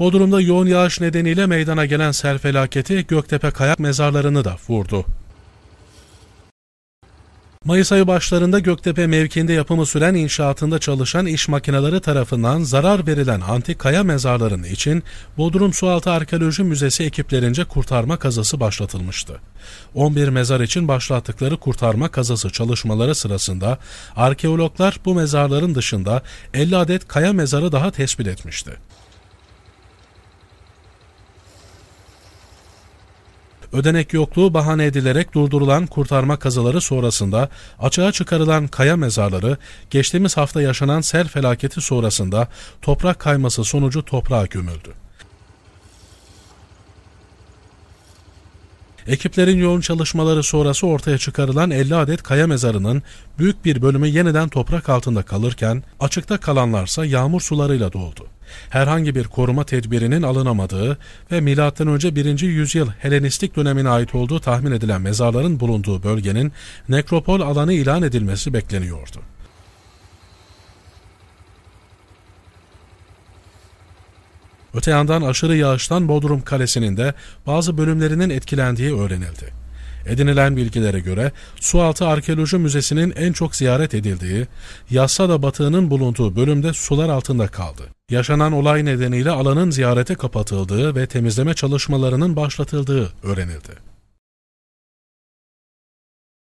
Bodrum'da yoğun yağış nedeniyle meydana gelen sel felaketi Göktepe kayak mezarlarını da vurdu. Mayıs ayı başlarında Göktepe mevkiinde yapımı süren inşaatında çalışan iş makineleri tarafından zarar verilen antik kaya mezarlarının için Bodrum Sualtı Arkeoloji Müzesi ekiplerince kurtarma kazası başlatılmıştı. 11 mezar için başlattıkları kurtarma kazası çalışmaları sırasında arkeologlar bu mezarların dışında 50 adet kaya mezarı daha tespit etmişti. Ödenek yokluğu bahane edilerek durdurulan kurtarma kazıları sonrasında açığa çıkarılan kaya mezarları geçtiğimiz hafta yaşanan sel felaketi sonrasında toprak kayması sonucu toprağa gömüldü. Ekiplerin yoğun çalışmaları sonrası ortaya çıkarılan 50 adet kaya mezarının büyük bir bölümü yeniden toprak altında kalırken açıkta kalanlarsa yağmur sularıyla doldu herhangi bir koruma tedbirinin alınamadığı ve M.Ö. 1. yüzyıl Helenistik dönemine ait olduğu tahmin edilen mezarların bulunduğu bölgenin nekropol alanı ilan edilmesi bekleniyordu. Öte yandan aşırı yağıştan Bodrum Kalesi'nin de bazı bölümlerinin etkilendiği öğrenildi. Edinilen bilgilere göre Sualtı Arkeoloji Müzesi'nin en çok ziyaret edildiği, Yassada batığının bulunduğu bölümde sular altında kaldı. Yaşanan olay nedeniyle alanın ziyarete kapatıldığı ve temizleme çalışmalarının başlatıldığı öğrenildi.